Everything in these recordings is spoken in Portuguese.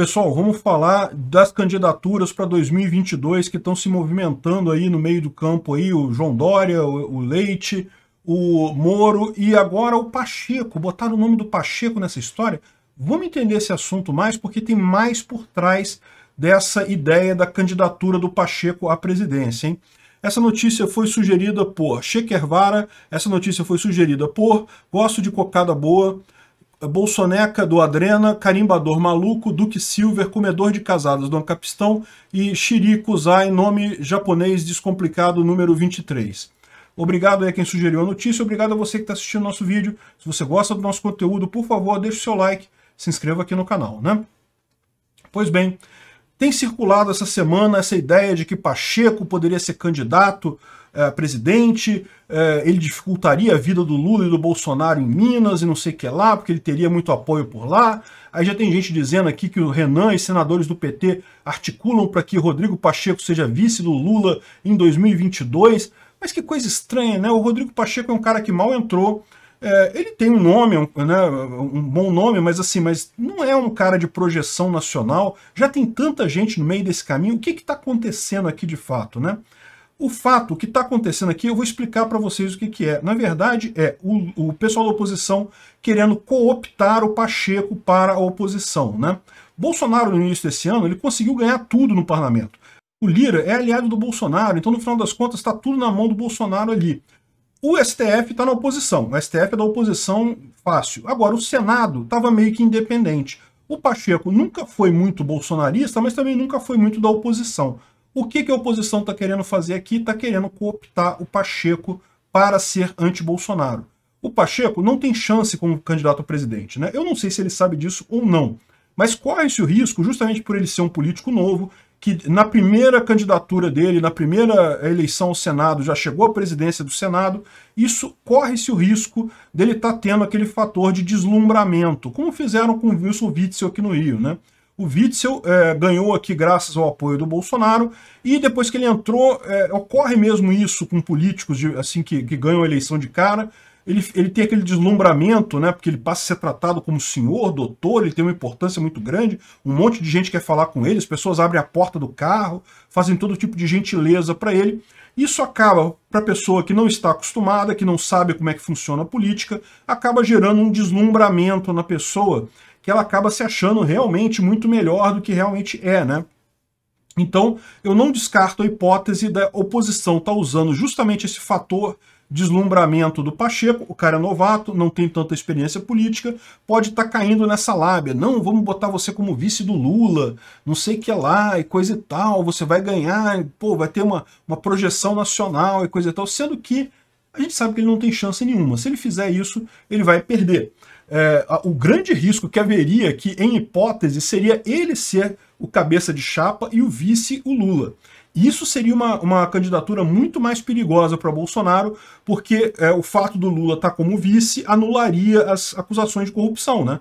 Pessoal, vamos falar das candidaturas para 2022 que estão se movimentando aí no meio do campo aí, o João Dória, o, Leite, o Moro e agora o Pacheco. Botaram o nome do Pacheco nessa história? Vamos entender esse assunto mais, porque tem mais por trás dessa ideia da candidatura do Pacheco à presidência. Hein? Essa notícia foi sugerida por Shekervara, essa notícia foi sugerida por Gosto de Cocada Boa, é bolsoneca do Adrena, Carimbador Maluco, Duque Silver, Comedor de Casadas do Ancapistão e Shiriko Zai, nome japonês descomplicado número 23. Obrigado a quem sugeriu a notícia, obrigado a você que está assistindo nosso vídeo. Se você gosta do nosso conteúdo, por favor, deixe o seu like, se inscreva aqui no canal, né? Pois bem, tem circulado essa semana essa ideia de que Pacheco poderia ser candidato é, presidente, é, ele dificultaria a vida do Lula e do Bolsonaro em Minas e não sei o que lá, porque ele teria muito apoio por lá. Aí já tem gente dizendo aqui que o Renan e senadores do PT articulam para que Rodrigo Pacheco seja vice do Lula em 2022. Mas que coisa estranha, né? O Rodrigo Pacheco é um cara que mal entrou. É, ele tem um nome, é um, né, um bom nome, mas assim, mas não é um cara de projeção nacional. Já tem tanta gente no meio desse caminho. O que está acontecendo aqui de fato, né? O fato, o que está acontecendo aqui, eu vou explicar para vocês o que, que é. Na verdade, é o, o pessoal da oposição querendo cooptar o Pacheco para a oposição. Né? Bolsonaro, no início desse ano, ele conseguiu ganhar tudo no parlamento. O Lira é aliado do Bolsonaro, então, no final das contas, está tudo na mão do Bolsonaro ali. O STF está na oposição. O STF é da oposição fácil. Agora, o Senado estava meio que independente. O Pacheco nunca foi muito bolsonarista, mas também nunca foi muito da oposição. O que, que a oposição está querendo fazer aqui? Está querendo cooptar o Pacheco para ser anti-Bolsonaro. O Pacheco não tem chance como candidato a presidente. Né? Eu não sei se ele sabe disso ou não, mas corre-se o risco, justamente por ele ser um político novo, que na primeira candidatura dele, na primeira eleição ao Senado, já chegou à presidência do Senado, isso corre-se o risco dele estar tá tendo aquele fator de deslumbramento, como fizeram com Wilson Witzel aqui no Rio, né? O Witzel é, ganhou aqui graças ao apoio do Bolsonaro e depois que ele entrou, é, ocorre mesmo isso com políticos de, assim que, que, ganham a eleição de cara. Ele, ele tem aquele deslumbramento, né? Porque ele passa a ser tratado como senhor, doutor, ele tem uma importância muito grande. Um monte de gente quer falar com ele, as pessoas abrem a porta do carro, fazem todo tipo de gentileza para ele. Isso acaba, para a pessoa que não está acostumada, que não sabe como é que funciona a política, acaba gerando um deslumbramento na pessoa que ela acaba se achando realmente muito melhor do que realmente é, né? Então, eu não descarto a hipótese da oposição estar tá usando justamente esse fator deslumbramento do Pacheco, o cara é novato, não tem tanta experiência política, pode estar tá caindo nessa lábia. Não, vamos botar você como vice do Lula, não sei que é lá, e coisa e tal, você vai ganhar, pô, vai ter uma, uma projeção nacional e coisa e tal, sendo que a gente sabe que ele não tem chance nenhuma. Se ele fizer isso, ele vai perder é, o grande risco que haveria que, em hipótese, seria ele ser o cabeça de chapa e o vice o Lula. Isso seria uma, uma candidatura muito mais perigosa para Bolsonaro, porque é, o fato do Lula estar tá como vice anularia as acusações de corrupção, né?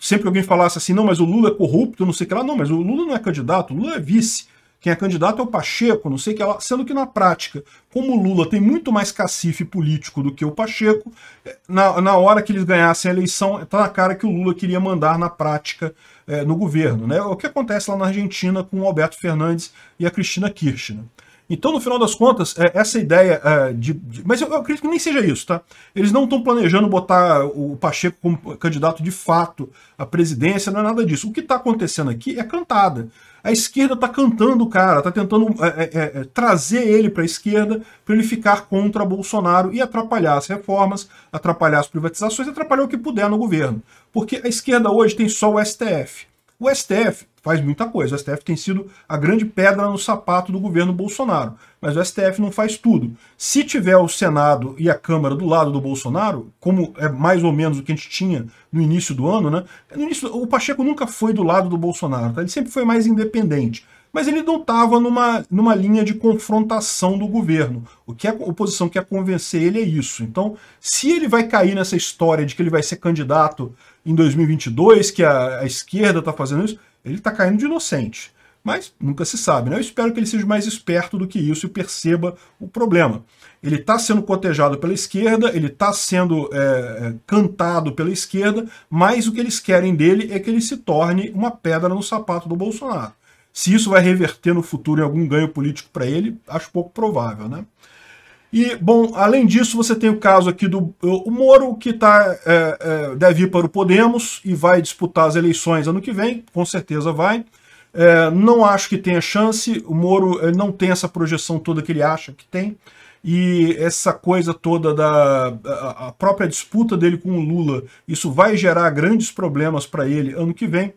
Sempre alguém falasse assim, não, mas o Lula é corrupto, não sei o que lá. Não, mas o Lula não é candidato, o Lula é vice quem é candidato é o Pacheco, não sei o que lá, sendo que na prática, como o Lula tem muito mais cacife político do que o Pacheco, eh, na, na hora que eles ganhassem a eleição, está na cara que o Lula queria mandar na prática é, no governo. Né? O que acontece lá na Argentina com o Alberto Fernandes e a Cristina Kirchner. Então, no final das contas, é, essa ideia é, de, de Mas eu, eu, acredito que nem seja isso, tá? Eles não estão planejando botar o Pacheco como candidato de fato à presidência, não é nada disso. O que está acontecendo aqui é cantada. A esquerda está cantando o cara, está tentando é, é, é, é, trazer ele para a esquerda para ele ficar contra Bolsonaro e atrapalhar as reformas, atrapalhar as privatizações, atrapalhar o que puder no governo. Porque a esquerda hoje tem só o STF. O STF faz muita coisa. O STF tem sido a grande pedra no sapato do governo Bolsonaro. Mas o STF não faz tudo. Se tiver o Senado e a Câmara do lado do Bolsonaro, como é mais ou menos o que a gente tinha no início do ano, né? No início, o Pacheco nunca foi do lado do Bolsonaro, tá? ele sempre foi mais independente mas ele não estava numa, numa linha de confrontação do governo. O que a oposição quer convencer ele é isso. Então, se ele vai cair nessa história de que ele vai ser candidato em 2022, que a, a esquerda está fazendo isso, ele está caindo de inocente. Mas nunca se sabe, né? Eu espero que ele seja mais esperto do que isso e perceba o problema. Ele está sendo cotejado pela esquerda, ele está sendo é, é, cantado pela esquerda, mas o que eles querem dele é que ele se torne uma pedra no sapato do Bolsonaro. Se isso vai reverter no futuro em algum ganho político para ele, acho pouco provável, né? E, bom, além disso, você tem o caso aqui do o Moro, que tá, é, é, deve ir para o Podemos e vai disputar as eleições ano que vem, com certeza vai. É, não acho que tenha chance, o Moro é, não tem essa projeção toda que ele acha que tem, e essa coisa toda da a, a própria disputa dele com o Lula, isso vai gerar grandes problemas para ele ano que vem.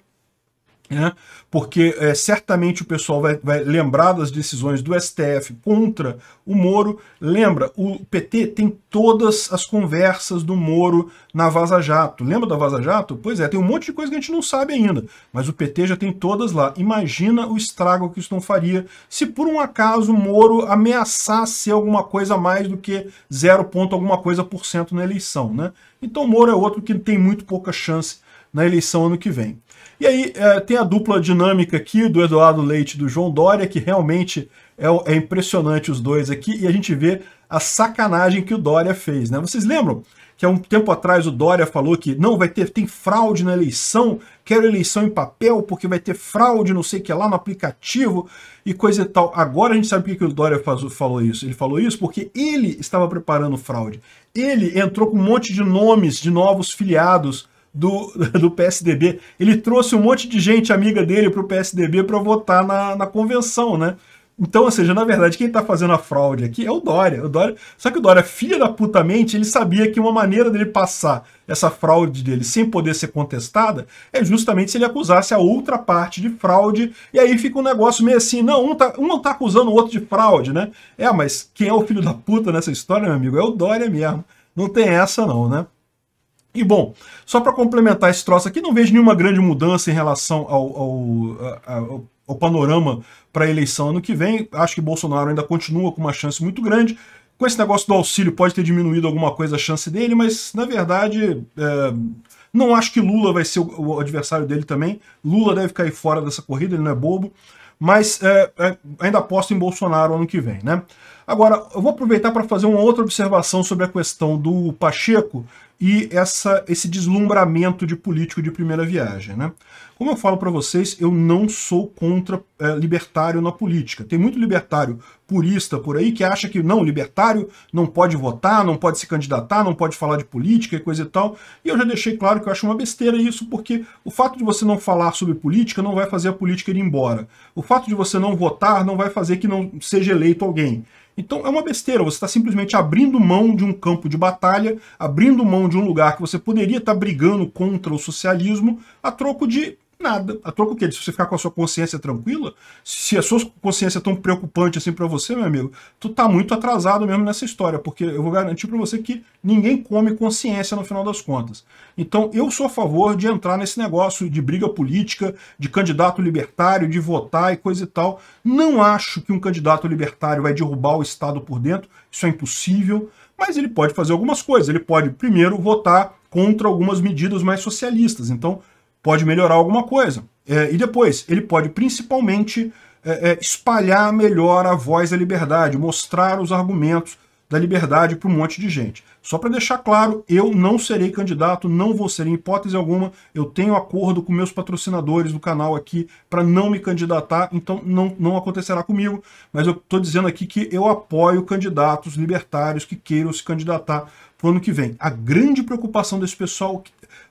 Né? porque é, certamente o pessoal vai, vai, lembrar das decisões do STF contra o Moro. Lembra, o PT tem todas as conversas do Moro na Vaza Jato. Lembra da Vaza Jato? Pois é, tem um monte de coisa que a gente não sabe ainda, mas o PT já tem todas lá. Imagina o estrago que isso não faria se por um acaso o Moro ameaçasse alguma coisa a mais do que 0, alguma coisa por cento na eleição. Né? Então o Moro é outro que tem muito pouca chance na eleição ano que vem. E aí é, tem a dupla dinâmica aqui do Eduardo Leite e do João Dória, que realmente é, é impressionante os dois aqui, e a gente vê a sacanagem que o Dória fez, né? Vocês lembram? que há um tempo atrás o Dória falou que não vai ter, tem fraude na eleição, quero eleição em papel porque vai ter fraude, não sei o que lá no aplicativo e coisa e tal. Agora a gente sabe por que o Dória faz, falou isso. Ele falou isso porque ele estava preparando fraude. Ele entrou com um monte de nomes de novos filiados do, do PSDB. Ele trouxe um monte de gente amiga dele para o PSDB para votar na, na convenção, né? Então, ou seja, na verdade, quem está fazendo a fraude aqui é o Dória. O Dória. Só que o Dória, filha da puta mente, ele sabia que uma maneira dele passar essa fraude dele sem poder ser contestada é justamente se ele acusasse a outra parte de fraude. E aí fica um negócio meio assim, não, um, tá, um tá acusando o outro de fraude, né? É, mas quem é o filho da puta nessa história, meu amigo? É o Dória mesmo. Não tem essa não, né? E bom, só para complementar esse troço aqui, não vejo nenhuma grande mudança em relação ao, ao, ao, ao panorama para a eleição ano que vem. Acho que Bolsonaro ainda continua com uma chance muito grande. Com esse negócio do auxílio, pode ter diminuído alguma coisa a chance dele, mas na verdade, é, não acho que Lula vai ser o, adversário dele também. Lula deve cair fora dessa corrida, ele não é bobo. Mas é, é, ainda aposto em Bolsonaro ano que vem, né? Agora, eu vou aproveitar para fazer uma outra observação sobre a questão do Pacheco e essa, esse deslumbramento de político de primeira viagem. Né? Como eu falo para vocês, eu não sou contra é, libertário na política. Tem muito libertário purista por aí que acha que não, libertário não pode votar, não pode se candidatar, não pode falar de política e coisa e tal. E eu já deixei claro que eu acho uma besteira isso, porque o fato de você não falar sobre política não vai fazer a política ir embora. O fato de você não votar não vai fazer que não seja eleito alguém. Então é uma besteira, você está simplesmente abrindo mão de um campo de batalha, abrindo mão mão de um lugar que você poderia estar tá brigando contra o socialismo a troco de nada. A troco que se você ficar com a sua consciência tranquila, se a sua consciência é tão preocupante assim para você, meu amigo, tu tá muito atrasado mesmo nessa história, porque eu vou garantir para você que ninguém come consciência no final das contas. Então, eu sou a favor de entrar nesse negócio de briga política, de candidato libertário, de votar e coisa e tal. Não acho que um candidato libertário vai derrubar o Estado por dentro, isso é impossível mas ele pode fazer algumas coisas. Ele pode, primeiro, votar contra algumas medidas mais socialistas, então pode melhorar alguma coisa. É, e depois, ele pode principalmente é, é, espalhar melhor a voz da liberdade, mostrar os argumentos da liberdade para um monte de gente. Só para deixar claro, eu não serei candidato, não vou ser em hipótese alguma, eu tenho acordo com meus patrocinadores do canal aqui para não me candidatar, então não, não acontecerá comigo, mas eu estou dizendo aqui que eu apoio candidatos libertários que queiram se candidatar para o ano que vem. A grande preocupação desse pessoal,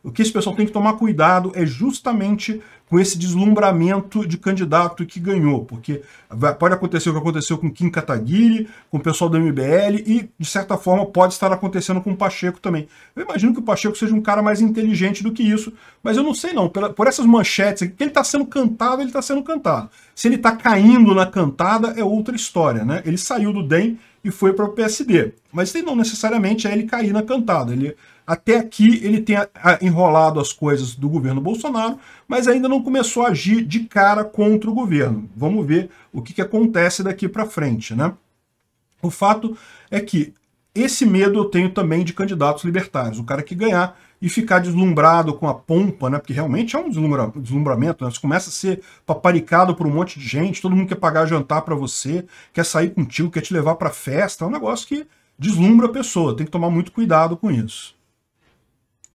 o que esse pessoal tem que tomar cuidado é justamente com esse deslumbramento de candidato que ganhou, porque pode acontecer o que aconteceu com Kim Kataguiri, com o pessoal do MBL e, de certa forma, pode estar acontecendo com o Pacheco também. Eu imagino que o Pacheco seja um cara mais inteligente do que isso, mas eu não sei não, por essas manchetes que ele está sendo cantado, ele está sendo cantado. Se ele está caindo na cantada, é outra história, né? Ele saiu do DEM e foi para o PSD, mas não necessariamente é ele cair na cantada, ele até aqui ele tem enrolado as coisas do governo Bolsonaro, mas ainda não começou a agir de cara contra o governo. Vamos ver o que, que acontece daqui para frente, né? O fato é que esse medo eu tenho também de candidatos libertários. O cara que ganhar e ficar deslumbrado com a pompa, né? Porque realmente é um deslumbra, deslumbramento, né? Você começa a ser paparicado por um monte de gente, todo mundo quer pagar jantar para você, quer sair contigo, quer te levar para festa, é um negócio que deslumbra a pessoa. Tem que tomar muito cuidado com isso.